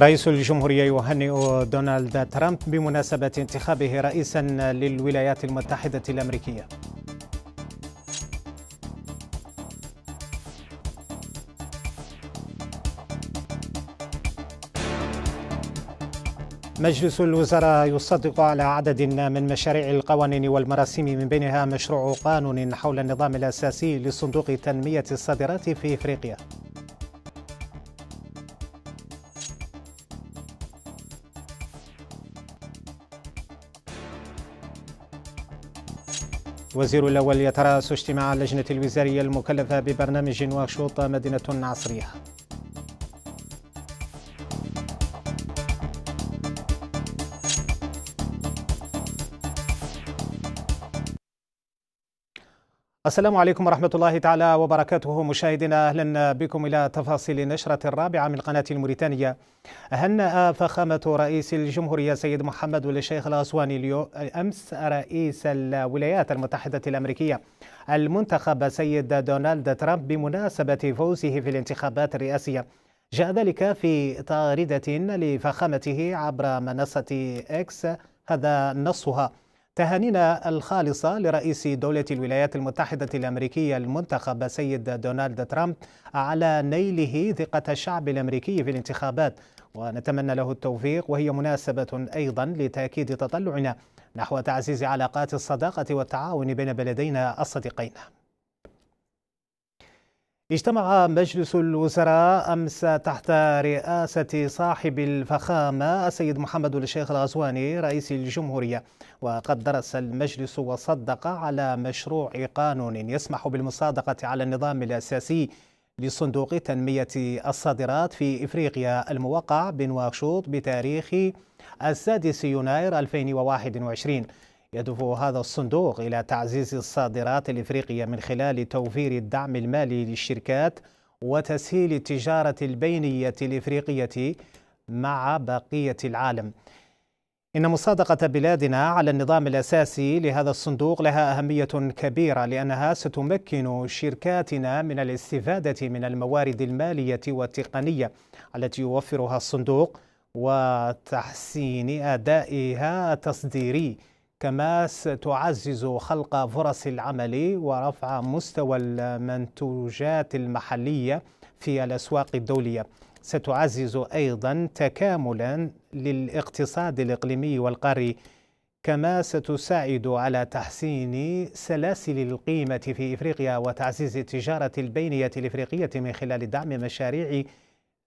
رئيس الجمهورية يهنئ دونالد ترامب بمناسبة انتخابه رئيسا للولايات المتحدة الأمريكية مجلس الوزراء يصدق على عدد من مشاريع القوانين والمراسيم من بينها مشروع قانون حول النظام الأساسي لصندوق تنمية الصادرات في إفريقيا وزير الأول يتراس اجتماع اللجنة الوزارية المكلفة ببرنامج واشوط مدينة عصرية السلام عليكم ورحمة الله تعالى وبركاته مشاهدينا أهلا بكم إلى تفاصيل النشرة الرابعة من القناة الموريتانية هنأ فخامة رئيس الجمهورية سيد محمد الشيخ الأسواني أمس رئيس الولايات المتحدة الأمريكية المنتخب سيد دونالد ترامب بمناسبة فوزه في الانتخابات الرئاسية جاء ذلك في طاردة لفخامته عبر منصة إكس هذا نصها تهانينا الخالصة لرئيس دولة الولايات المتحدة الأمريكية المنتخب السيد دونالد ترامب على نيله ثقة الشعب الأمريكي في الانتخابات ونتمنى له التوفيق وهي مناسبة أيضا لتأكيد تطلعنا نحو تعزيز علاقات الصداقة والتعاون بين بلدينا الصديقين اجتمع مجلس الوزراء أمس تحت رئاسة صاحب الفخامة السيد محمد الشيخ الغزواني رئيس الجمهورية وقد درس المجلس وصدق على مشروع قانون يسمح بالمصادقة على النظام الأساسي لصندوق تنمية الصادرات في إفريقيا الموقع بنواكشوط بتاريخ السادس يناير 2021 يدفع هذا الصندوق إلى تعزيز الصادرات الإفريقية من خلال توفير الدعم المالي للشركات وتسهيل التجارة البينية الإفريقية مع بقية العالم إن مصادقة بلادنا على النظام الأساسي لهذا الصندوق لها أهمية كبيرة لأنها ستمكن شركاتنا من الاستفادة من الموارد المالية والتقنية التي يوفرها الصندوق وتحسين أدائها التصديري كماس تعزز خلق فرص العمل ورفع مستوى المنتوجات المحلية في الأسواق الدولية ستعزز أيضا تكاملا للاقتصاد الإقليمي والقاري كما ستساعد على تحسين سلاسل القيمة في إفريقيا وتعزيز التجارة البينية الإفريقية من خلال دعم مشاريع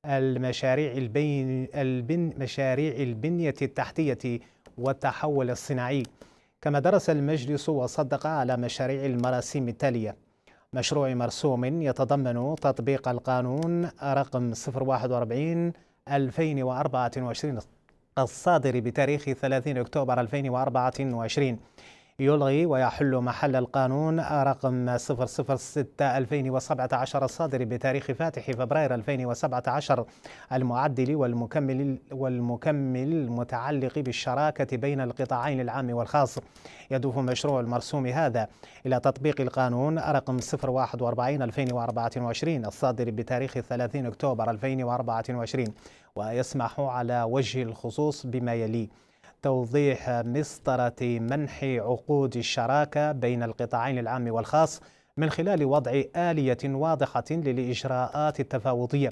المشاريع البين البن مشاريع البنية التحتية والتحول الصناعي كما درس المجلس وصدق على مشاريع المراسيم التالية مشروع مرسوم يتضمن تطبيق القانون رقم 041 2024 الصادر بتاريخ 30 أكتوبر 2024 يلغي ويحل محل القانون رقم 006-2017 الصادر بتاريخ فاتح فبراير 2017 المعدل والمكمل والمكمل المتعلق بالشراكة بين القطاعين العام والخاص يدوف مشروع المرسوم هذا إلى تطبيق القانون رقم 041-2024 الصادر بتاريخ 30 أكتوبر 2024 ويسمح على وجه الخصوص بما يلي توضيح مسطرة منح عقود الشراكة بين القطاعين العام والخاص من خلال وضع آلية واضحة للإجراءات التفاوضية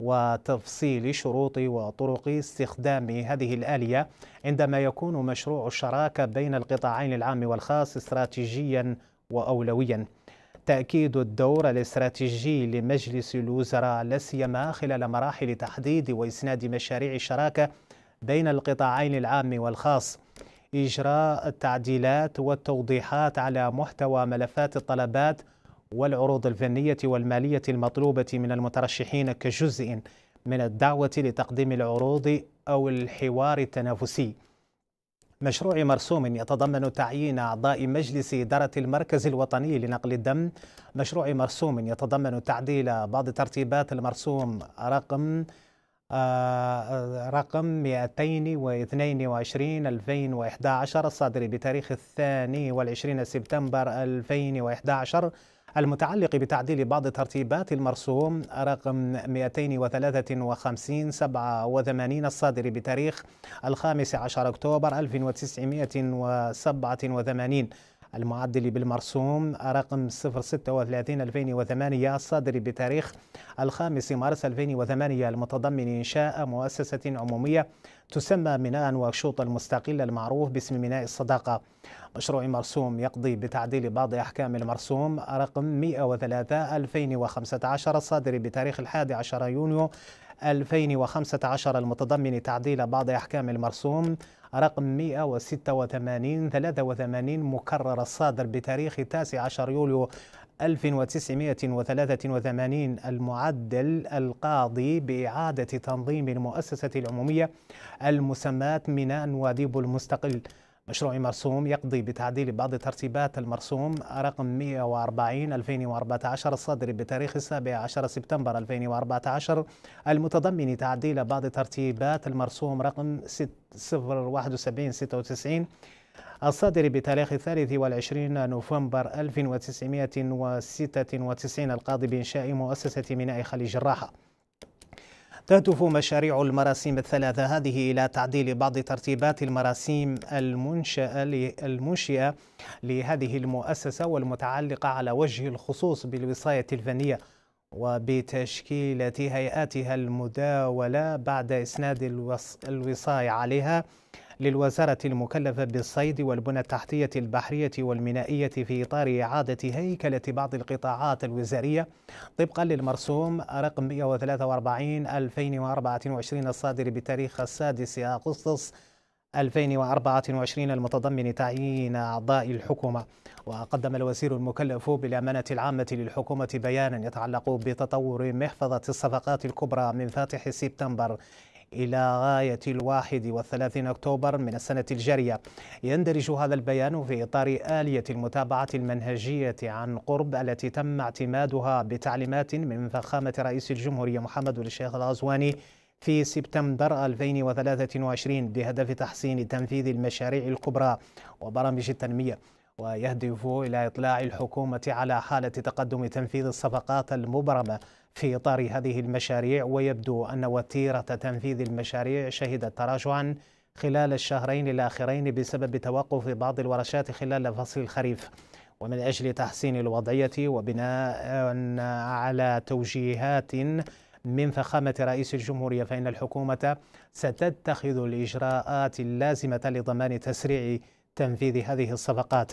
وتفصيل شروط وطرق استخدام هذه الآلية عندما يكون مشروع الشراكة بين القطاعين العام والخاص استراتيجيا وأولويا تأكيد الدور الاستراتيجي لمجلس الوزراء لسيما خلال مراحل تحديد وإسناد مشاريع الشراكة بين القطاعين العام والخاص إجراء التعديلات والتوضيحات على محتوى ملفات الطلبات والعروض الفنية والمالية المطلوبة من المترشحين كجزء من الدعوة لتقديم العروض أو الحوار التنافسي مشروع مرسوم يتضمن تعيين أعضاء مجلس إدارة المركز الوطني لنقل الدم مشروع مرسوم يتضمن تعديل بعض ترتيبات المرسوم رقم آه، رقم 222 2011 الصادر بتاريخ الثاني والعشرين سبتمبر 2011 المتعلق بتعديل بعض ترتيبات المرسوم رقم 253 87 الصادر بتاريخ الخامس عشر أكتوبر 1987 المعدل بالمرسوم رقم 036 2008 الصادر بتاريخ الخامس مارس 2008 المتضمن إنشاء مؤسسة عمومية تسمى ميناء وشوط المستقل المعروف باسم ميناء الصداقة مشروع مرسوم يقضي بتعديل بعض أحكام المرسوم رقم 103 2015 الصادر بتاريخ 11 يونيو 2015 المتضمن تعديل بعض أحكام المرسوم رقم 186 83 مكرر الصادر بتاريخ 19 يوليو 1983 المعدل القاضي بإعادة تنظيم المؤسسة العمومية المسماة ميناء وديب المستقل مشروع مرسوم يقضي بتعديل بعض ترتيبات المرسوم رقم 140 2014 الصادر بتاريخ 17 سبتمبر 2014 المتضمن تعديل بعض ترتيبات المرسوم رقم 071 96 الصادر بتاريخ 23 نوفمبر 1996 القاضي بإنشاء مؤسسة ميناء خليج الراحة تهدف مشاريع المراسيم الثلاثة هذه إلى تعديل بعض ترتيبات المراسيم المنشأة, المنشئة لهذه المؤسسة والمتعلقة على وجه الخصوص بالوصاية الفنية وبتشكيلة هيئاتها المداولة بعد إسناد الوصاية عليها للوزارة المكلفة بالصيد والبنى التحتية البحرية والمينائية في إطار إعادة هيكلة بعض القطاعات الوزارية طبقا للمرسوم رقم 143 2024 الصادر بتاريخ السادس أغسطس 2024 المتضمن تعيين أعضاء الحكومة وقدم الوزير المكلف بالأمانة العامة للحكومة بيانا يتعلق بتطور محفظة الصفقات الكبرى من فاتح سبتمبر إلى غاية الواحد والثلاثين أكتوبر من السنة الجارية يندرج هذا البيان في إطار آلية المتابعة المنهجية عن قرب التي تم اعتمادها بتعليمات من فخامة رئيس الجمهورية محمد الشيخ الغزواني في سبتمبر 2023 بهدف تحسين تنفيذ المشاريع الكبرى وبرامج التنمية ويهدف إلى إطلاع الحكومة على حالة تقدم تنفيذ الصفقات المبرمة في إطار هذه المشاريع ويبدو أن وتيرة تنفيذ المشاريع شهدت تراجعا خلال الشهرين الآخرين بسبب توقف بعض الورشات خلال فصل الخريف ومن أجل تحسين الوضعية وبناء على توجيهات من فخامة رئيس الجمهورية فإن الحكومة ستتخذ الإجراءات اللازمة لضمان تسريع تنفيذ هذه الصفقات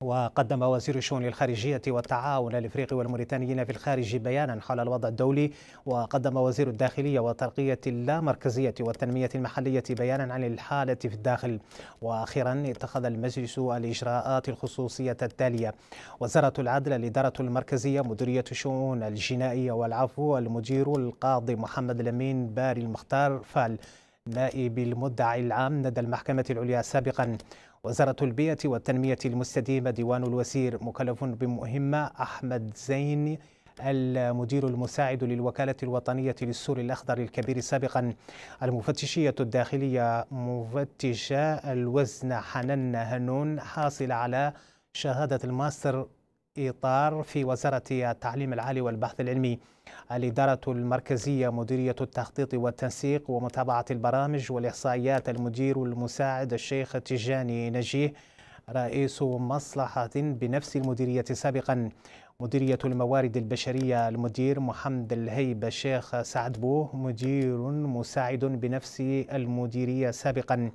وقدم وزير الشؤون الخارجية والتعاون الإفريقي والموريتانيين في الخارج بيانا حول الوضع الدولي وقدم وزير الداخلية وترقية اللامركزية والتنمية المحلية بيانا عن الحالة في الداخل وأخيرا اتخذ المجلس الإجراءات الخصوصية التالية وزارة العدل الإدارة المركزية مديرية الشؤون الجنائية والعفو المدير القاضي محمد لمين باري المختار فال نائب المدعي العام لدى المحكمة العليا سابقا وزارة البيئة والتنمية المستديمة ديوان الوزير مكلف بمهمة أحمد زين المدير المساعد للوكالة الوطنية للسور الأخضر الكبير سابقا المفتشية الداخلية مفتشة الوزن حنان هنون حاصلة على شهادة الماستر إطار في وزارة التعليم العالي والبحث العلمي الإدارة المركزية مديرية التخطيط والتنسيق ومتابعة البرامج والإحصائيات المدير المساعد الشيخ تجاني نجيه رئيس مصلحة بنفس المديرية سابقا مديرية الموارد البشرية المدير محمد الهيب الشيخ سعد بوه مدير مساعد بنفس المديرية سابقا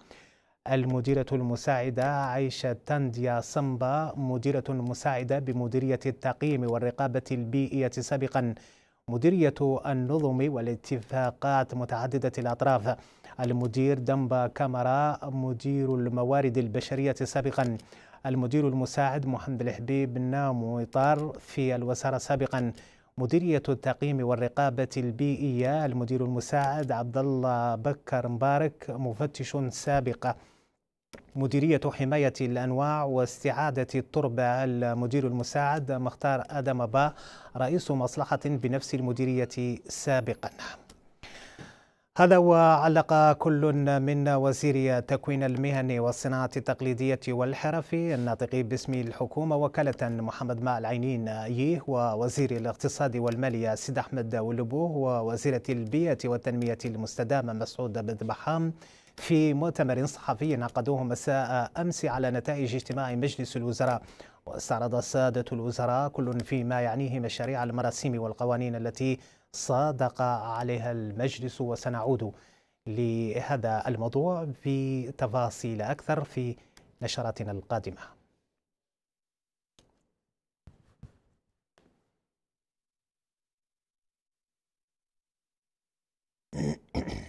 المديرة المساعدة عيشة تانديا صمبا مديرة مساعدة بمديرية التقييم والرقابة البيئية سابقا مديرية النظم والاتفاقات متعددة الأطراف المدير دمبا كاميرا مدير الموارد البشرية سابقا المدير المساعد محمد الحبيب نامو إطار في الوزارة سابقا مديرية التقييم والرقابة البيئية المدير المساعد عبد الله بكر مبارك مفتش سابق مديرية حماية الأنواع واستعادة التربة المدير المساعد مختار آدم با رئيس مصلحة بنفس المديرية سابقا هذا وعلق كل من وزير التكوين المهني والصناعة التقليدية والحرفي الناطق باسم الحكومة وكالة محمد مع العينين ييه ووزير الاقتصاد والمالية سيد أحمد ولبوه ووزيرة البيئة والتنمية المستدامة مسعود بن بحام في مؤتمر صحفي عقدوه مساء أمس على نتائج اجتماع مجلس الوزراء واستعرض سادة الوزراء كل فيما يعنيه مشاريع المراسيم والقوانين التي صادق عليها المجلس وسنعود لهذا الموضوع بتفاصيل أكثر في نشراتنا القادمة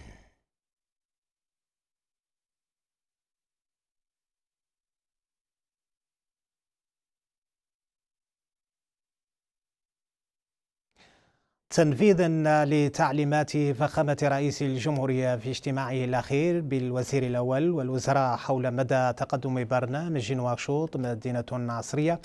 تنفيذا لتعليمات فخامة رئيس الجمهورية في اجتماعه الأخير بالوزير الأول والوزراء حول مدى تقدم برنامج نواكشوط مدينة عصرية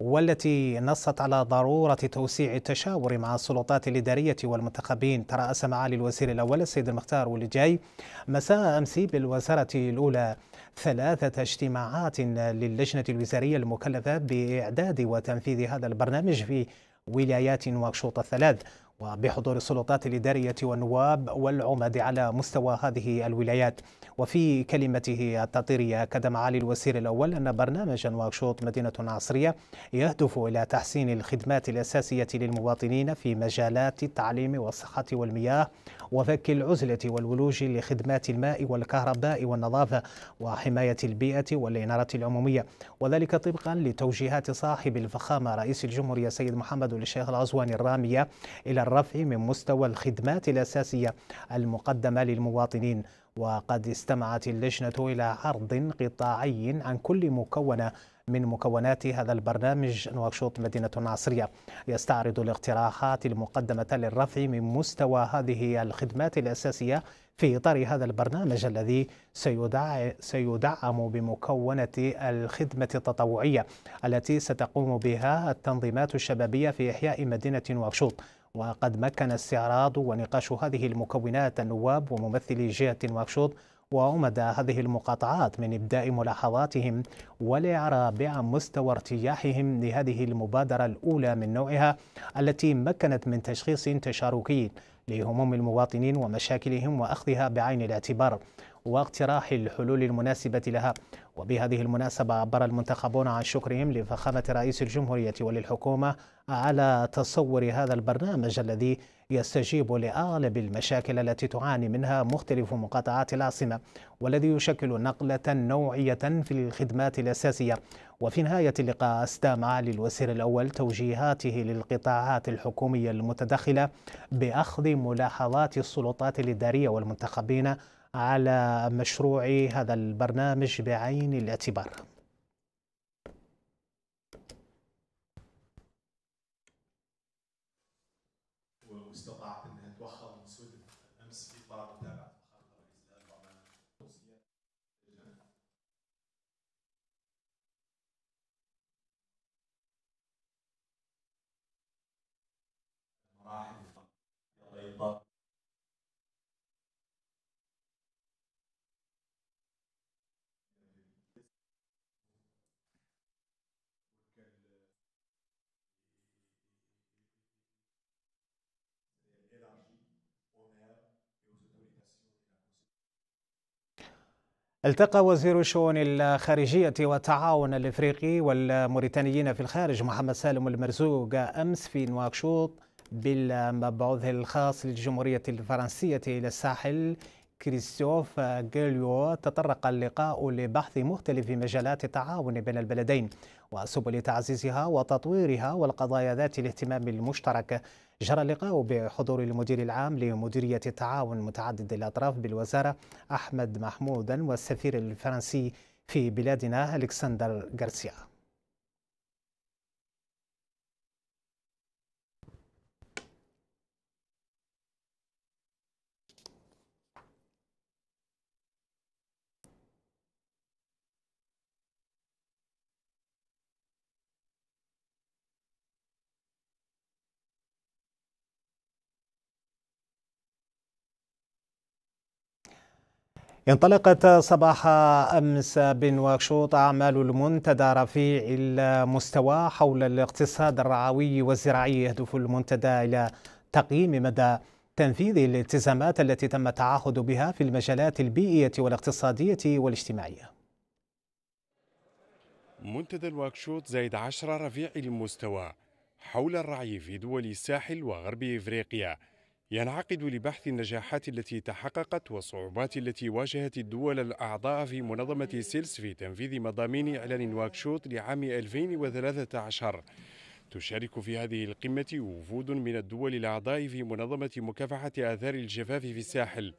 والتي نصت على ضرورة توسيع التشاور مع السلطات الإدارية والمنتخبين ترأس معالي الوزير الأول السيد المختار والجاي مساء أمس بالوزارة الأولى ثلاثة اجتماعات للجنة الوزارية المكلفة بإعداد وتنفيذ هذا البرنامج في ولايات واكشوط الثلاث وبحضور السلطات الإدارية والنواب والعمد على مستوى هذه الولايات وفي كلمته التطيرية أكد معالي الوزير الأول أن برنامج نواكشوط مدينة عصرية يهدف إلى تحسين الخدمات الأساسية للمواطنين في مجالات التعليم والصحة والمياه وفك العزلة والولوج لخدمات الماء والكهرباء والنظافة وحماية البيئة والإنارة العمومية وذلك طبقا لتوجيهات صاحب الفخامة رئيس الجمهورية سيد محمد الشيخ العزواني الرامية إلى الرفع من مستوى الخدمات الأساسية المقدمة للمواطنين وقد استمعت اللجنة إلى عرض قطاعي عن كل مكونة من مكونات هذا البرنامج نواكشوط مدينة عصرية يستعرض الاقتراحات المقدمة للرفع من مستوى هذه الخدمات الأساسية في إطار هذا البرنامج الذي سيدعم بمكونة الخدمة التطوعية التي ستقوم بها التنظيمات الشبابية في إحياء مدينة نواكشوط وقد مكن استعراض ونقاش هذه المكونات النواب وممثلي جهة نواكشوط ومدى هذه المقاطعات من إبداء ملاحظاتهم والإعراب عن مستوى ارتياحهم لهذه المبادرة الأولى من نوعها التي مكنت من تشخيص تشاركي لهموم المواطنين ومشاكلهم وأخذها بعين الاعتبار واقتراح الحلول المناسبة لها وبهذه المناسبة عبر المنتخبون عن شكرهم لفخامة رئيس الجمهورية وللحكومة على تصور هذا البرنامج الذي يستجيب لأغلب المشاكل التي تعاني منها مختلف مقاطعات العاصمة والذي يشكل نقلة نوعية في الخدمات الأساسية وفي نهاية اللقاء استمع للوزير الأول توجيهاته للقطاعات الحكومية المتدخلة بأخذ ملاحظات السلطات الإدارية والمنتخبين على مشروع هذا البرنامج بعين الاعتبار Thank انها توخر من امس في متابعه مراحل التقى وزير الشؤون الخارجية والتعاون الإفريقي والموريتانيين في الخارج محمد سالم المرزوق أمس في نواكشوط بالمبعوث الخاص للجمهورية الفرنسية إلى الساحل كريستوف جيليو تطرق اللقاء لبحث مختلف مجالات التعاون بين البلدين وسبل تعزيزها وتطويرها والقضايا ذات الاهتمام المشترك جرى اللقاء بحضور المدير العام لمديرية التعاون متعدد الأطراف بالوزارة أحمد محمودا والسفير الفرنسي في بلادنا ألكسندر غارسيا انطلقت صباح أمس بنواكشوط أعمال المنتدى رفيع المستوى حول الاقتصاد الرعوي والزراعي يهدف المنتدى إلى تقييم مدى تنفيذ الالتزامات التي تم التعهد بها في المجالات البيئية والاقتصادية والاجتماعية منتدى الواكشوط زايد عشرة رفيع المستوى حول الرعي في دول الساحل وغرب إفريقيا ينعقد لبحث النجاحات التي تحققت والصعوبات التي واجهت الدول الأعضاء في منظمة سيلس في تنفيذ مضامين إعلان نواكشوط لعام 2013 تشارك في هذه القمة وفود من الدول الأعضاء في منظمة مكافحة آثار الجفاف في الساحل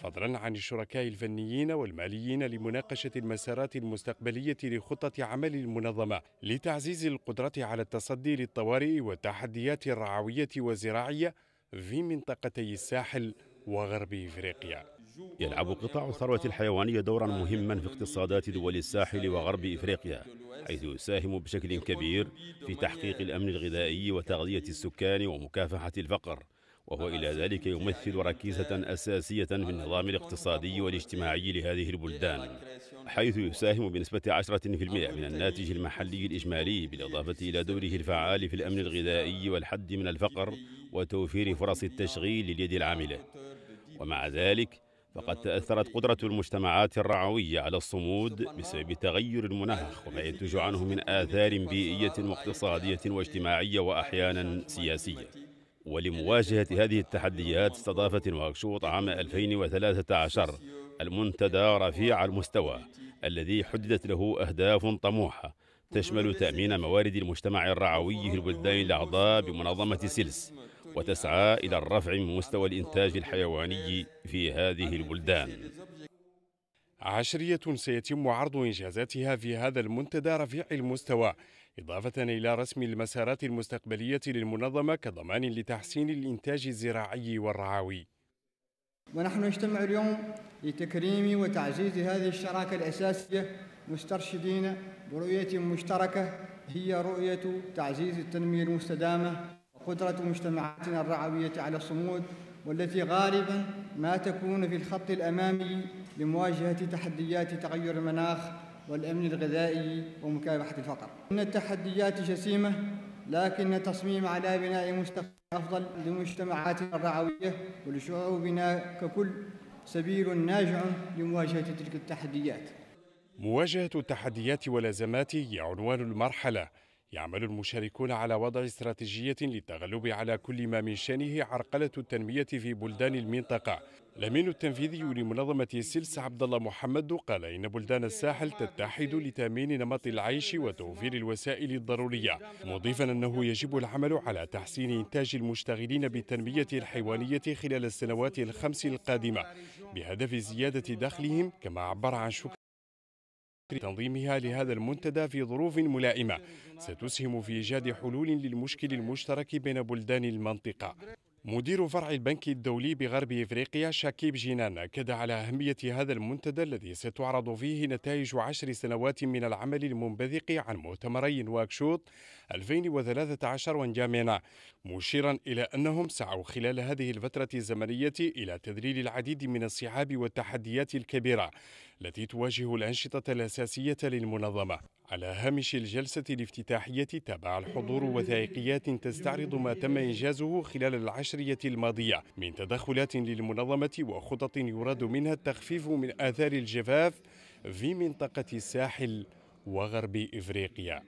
فضلا عن الشركاء الفنيين والماليين لمناقشة المسارات المستقبلية لخطة عمل المنظمة لتعزيز القدرة على التصدي للطوارئ والتحديات الرعوية والزراعية في منطقتي الساحل وغرب إفريقيا يلعب قطاع الثروة الحيوانية دورا مهما في اقتصادات دول الساحل وغرب إفريقيا حيث يساهم بشكل كبير في تحقيق الأمن الغذائي وتغذية السكان ومكافحة الفقر وهو إلى ذلك يمثل ركيزة أساسية في النظام الاقتصادي والاجتماعي لهذه البلدان حيث يساهم بنسبة 10% من الناتج المحلي الإجمالي بالإضافة إلى دوره الفعال في الأمن الغذائي والحد من الفقر وتوفير فرص التشغيل لليد العاملة ومع ذلك فقد تأثرت قدرة المجتمعات الرعوية على الصمود بسبب تغير المناخ وما ينتج عنه من آثار بيئية واقتصادية واجتماعية وأحيانا سياسية ولمواجهة هذه التحديات استضافت نواكشوط عام 2013 المنتدى رفيع المستوى الذي حددت له أهداف طموحة تشمل تأمين موارد المجتمع الرعوي في البلدان الأعضاء بمنظمة سلس وتسعى إلى الرفع من مستوى الإنتاج الحيواني في هذه البلدان عشرية سيتم عرض إنجازاتها في هذا المنتدى رفيع المستوى إضافة إلى رسم المسارات المستقبلية للمنظمة كضمان لتحسين الإنتاج الزراعي والرعوي ونحن نجتمع اليوم لتكريم وتعزيز هذه الشراكة الأساسية مسترشدين برؤية مشتركة هي رؤية تعزيز التنمية المستدامة قدرة مجتمعاتنا الرعوية على الصمود والتي غالبا ما تكون في الخط الأمامي لمواجهة تحديات تغير المناخ والأمن الغذائي ومكافحة الفقر. إن التحديات جسيمة لكن التصميم على بناء مستقبل أفضل لمجتمعاتنا الرعوية ولشعوبنا ككل سبيل ناجع لمواجهة تلك التحديات. مواجهة التحديات والأزمات هي عنوان المرحلة يعمل المشاركون على وضع استراتيجية للتغلب على كل ما من شأنه عرقلة التنمية في بلدان المنطقة. الأمين التنفيذي لمنظمة سلس عبد الله محمد قال إن بلدان الساحل تتحد لتأمين نمط العيش وتوفير الوسائل الضرورية، مضيفا أنه يجب العمل على تحسين إنتاج المشتغلين بالتنمية الحيوانية خلال السنوات الخمس القادمة بهدف زيادة دخلهم كما عبر عن شكر تنظيمها لهذا المنتدى في ظروف ملائمة ستسهم في إيجاد حلول للمشكل المشترك بين بلدان المنطقة مدير فرع البنك الدولي بغرب افريقيا شاكيب جينان اكد على اهميه هذا المنتدى الذي ستعرض فيه نتائج عشر سنوات من العمل المنبثق عن مؤتمري واكشوط 2013 وانجامينا مشيرا إلى أنهم سعوا خلال هذه الفترة الزمنية إلى تذليل العديد من الصعاب والتحديات الكبيرة التي تواجه الأنشطة الأساسية للمنظمة على هامش الجلسة الافتتاحية تابع الحضور وثائقيات تستعرض ما تم إنجازه خلال العشرية الماضية من تدخلات للمنظمة وخطط يراد منها التخفيف من آثار الجفاف في منطقة الساحل وغرب إفريقيا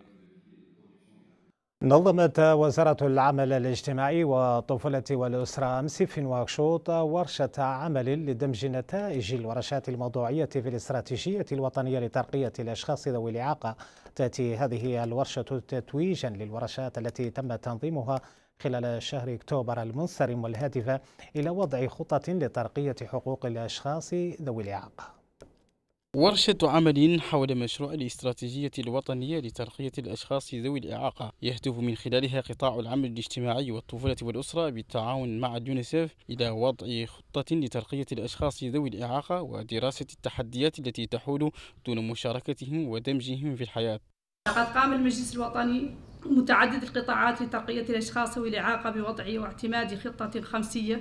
نظمت وزارة العمل الاجتماعي والطفولة والأسرة أمس في نواكشوط ورشة عمل لدمج نتائج الورشات الموضوعية في الاستراتيجية الوطنية لترقية الأشخاص ذوي الإعاقة تأتي هذه الورشة تتويجا للورشات التي تم تنظيمها خلال شهر أكتوبر المنصرم والهادفة إلى وضع خطط لترقية حقوق الأشخاص ذوي الإعاقة ورشة عمل حول مشروع الاستراتيجية الوطنية لترقية الأشخاص ذوي الإعاقة يهدف من خلالها قطاع العمل الاجتماعي والطفولة والأسرة بالتعاون مع اليونيسف إلى وضع خطة لترقية الأشخاص ذوي الإعاقة ودراسة التحديات التي تحول دون مشاركتهم ودمجهم في الحياة لقد قام المجلس الوطني متعدد القطاعات لترقية الأشخاص ذوي الإعاقة بوضع واعتماد خطة خمسية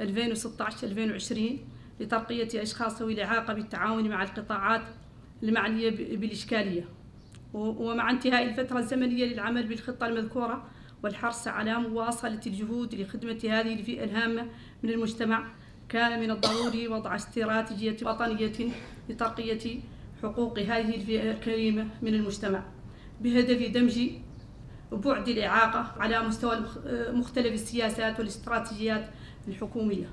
2016 2020 لترقية أشخاص ذوي الإعاقة بالتعاون مع القطاعات المعنية بالإشكالية ومع انتهاء الفترة الزمنية للعمل بالخطة المذكورة والحرص على مواصلة الجهود لخدمة هذه الفئة الهامة من المجتمع كان من الضروري وضع استراتيجية وطنية لترقية حقوق هذه الفئة الكريمة من المجتمع بهدف دمج بعد الإعاقة على مستوى مختلف السياسات والاستراتيجيات الحكومية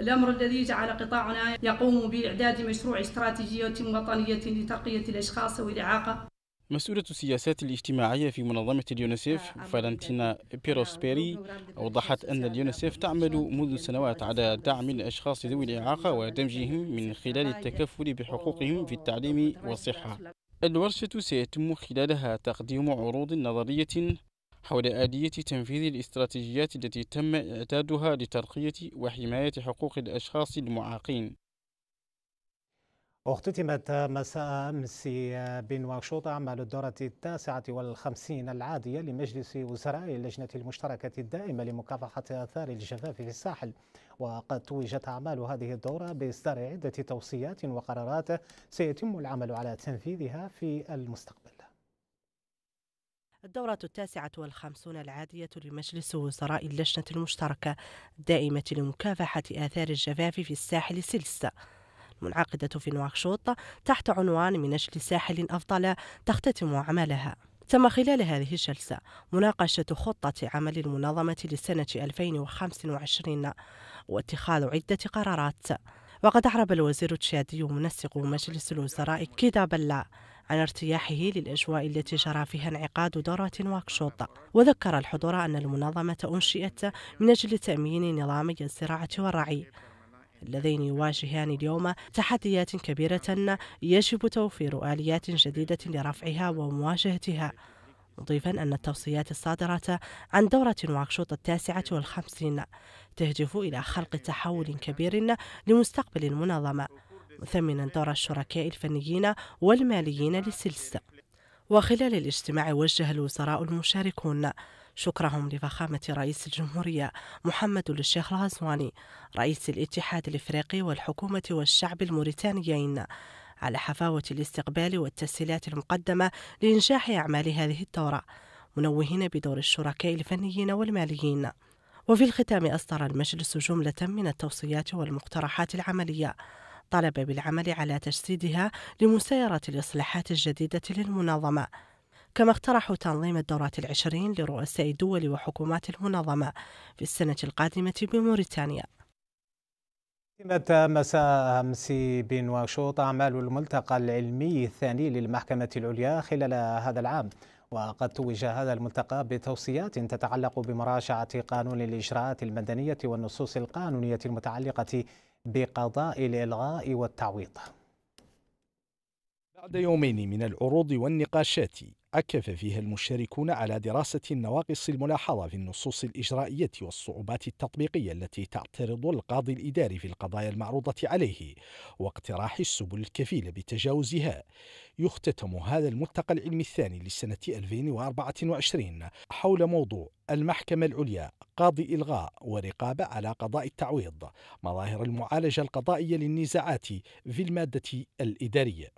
الأمر الذي جعل قطاعنا يقوم بإعداد مشروع استراتيجية وطنية لترقية الأشخاص والإعاقة مسؤولة السياسات الاجتماعية في منظمة اليونسيف آه، فالنتينا آه، بيروسبيري أوضحت أن اليونسيف تعمل منذ سنوات على دعم الأشخاص ذوي الإعاقة ودمجهم من آه، خلال التكفل بحقوقهم في التعليم والصحة الورشة سيتم خلالها تقديم عروض نظرية حول آلية تنفيذ الاستراتيجيات التي تم إعدادها لترقية وحماية حقوق الأشخاص المعاقين اختتمت مساء أمس بنواكشوط أعمال الدورة التاسعة والخمسين العادية لمجلس وزراء اللجنة المشتركة الدائمة لمكافحة آثار الجفاف في الساحل وقد توجت أعمال هذه الدورة بإصدار عدة توصيات وقرارات سيتم العمل على تنفيذها في المستقبل الدورة التاسعة والخمسون العادية لمجلس وزراء اللجنة المشتركة الدائمة لمكافحة آثار الجفاف في الساحل سلسة منعقدة في نواكشوط تحت عنوان من أجل ساحل أفضل تختتم عملها تم خلال هذه الجلسة مناقشة خطة عمل المنظمة لسنة 2025 واتخاذ عدة قرارات وقد أعرب الوزير التشادي منسق مجلس الوزراء كيدا بلا عن ارتياحه للأجواء التي جرى فيها انعقاد دورة واكشوط وذكر الحضور أن المنظمة أنشئت من أجل تأمين نظامي الزراعة والرعي اللذين يواجهان اليوم تحديات كبيرة يجب توفير آليات جديدة لرفعها ومواجهتها مضيفا أن التوصيات الصادرة عن دورة واكشوط التاسعة والخمسين تهدف إلى خلق تحول كبير لمستقبل المنظمة مثمنا دور الشركاء الفنيين والماليين للسلسلة وخلال الاجتماع وجه الوزراء المشاركون شكرهم لفخامة رئيس الجمهورية محمد الشيخ الغزواني رئيس الاتحاد الإفريقي والحكومة والشعب الموريتانيين على حفاوة الاستقبال والتسهيلات المقدمة لإنجاح أعمال هذه الدورة منوهين بدور الشركاء الفنيين والماليين وفي الختام أصدر المجلس جملة من التوصيات والمقترحات العملية طلب بالعمل على تجسيدها لمسايرة الإصلاحات الجديدة للمنظمة كما اقترحوا تنظيم الدورات العشرين لرؤساء دول وحكومات المنظمة في السنة القادمة بموريتانيا مساء أمس بنواشوط أعمال الملتقى العلمي الثاني للمحكمة العليا خلال هذا العام وقد توج هذا الملتقى بتوصيات تتعلق بمراجعة قانون الإجراءات المدنية والنصوص القانونية المتعلقة بقضاء الإلغاء والتعويض بعد يومين من العروض والنقاشات أكف فيها المشاركون على دراسة النواقص الملاحظة في النصوص الإجرائية والصعوبات التطبيقية التي تعترض القاضي الإداري في القضايا المعروضة عليه واقتراح السبل الكفيلة بتجاوزها يختتم هذا الملتقى العلمي الثاني لسنة 2024 حول موضوع المحكمة العليا قاضي إلغاء ورقابة على قضاء التعويض مظاهر المعالجة القضائية للنزاعات في المادة الإدارية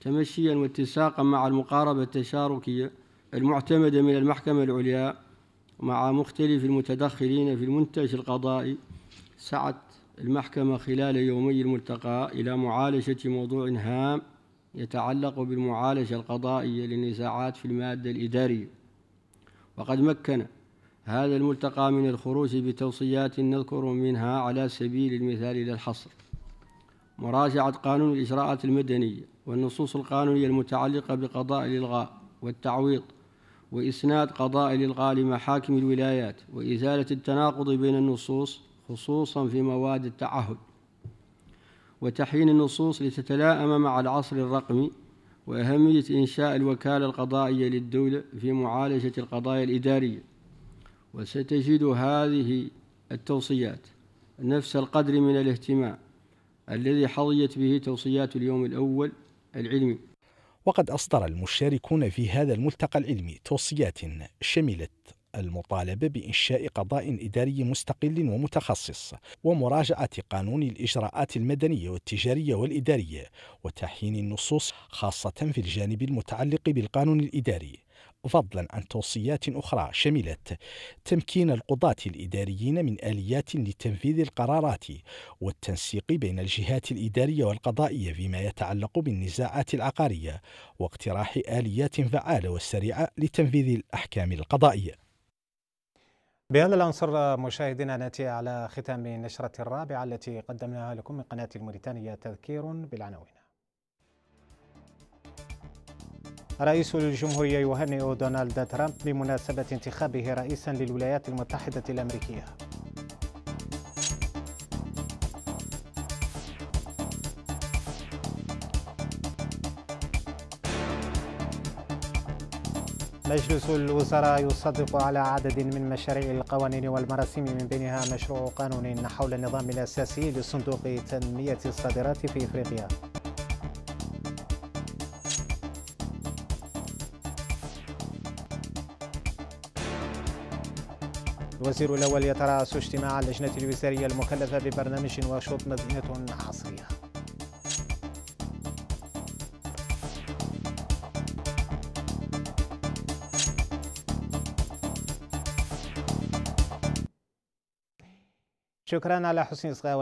تمشيا واتساقا مع المقاربة التشاركية المعتمدة من المحكمة العليا مع مختلف المتدخلين في المنتج القضائي سعت المحكمة خلال يومي الملتقى إلى معالجة موضوع هام يتعلق بالمعالجة القضائية للنزاعات في المادة الإدارية وقد مكن هذا الملتقى من الخروج بتوصيات نذكر منها على سبيل المثال إلى الحصر مراجعة قانون الإجراءات المدنية والنصوص القانونية المتعلقة بقضاء الإلغاء والتعويض وإسناد قضاء الإلغاء لمحاكم الولايات وإزالة التناقض بين النصوص خصوصا في مواد التعهد وتحيين النصوص لتتلائم مع العصر الرقمي وأهمية إنشاء الوكالة القضائية للدولة في معالجة القضايا الإدارية وستجد هذه التوصيات نفس القدر من الاهتمام الذي حظيت به توصيات اليوم الأول العلمي وقد أصدر المشاركون في هذا الملتقى العلمي توصيات شملت المطالبة بإنشاء قضاء إداري مستقل ومتخصص ومراجعة قانون الإجراءات المدنية والتجارية والإدارية وتحيين النصوص خاصة في الجانب المتعلق بالقانون الإداري فضلا عن توصيات أخرى شملت تمكين القضاة الإداريين من آليات لتنفيذ القرارات والتنسيق بين الجهات الإدارية والقضائية فيما يتعلق بالنزاعات العقارية واقتراح آليات فعالة وسريعة لتنفيذ الأحكام القضائية بهذا العنصر مشاهدينا ناتي على ختام نشرة الرابعة التي قدمناها لكم من قناة الموريتانية تذكير بالعناوين رئيس الجمهورية يهنئ دونالد ترامب بمناسبة انتخابه رئيسا للولايات المتحدة الأمريكية مجلس الوزراء يصدق على عدد من مشاريع القوانين والمراسيم من بينها مشروع قانون حول النظام الأساسي لصندوق تنمية الصادرات في إفريقيا الوزير الأول يترأس اجتماع اللجنة الوزارية المكلفة ببرنامج وشوط مدينة عصرية شكرا على حسن إصغاء